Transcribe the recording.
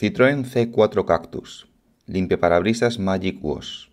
Citroën C4 Cactus, limpiaparabrisas Magic Wash.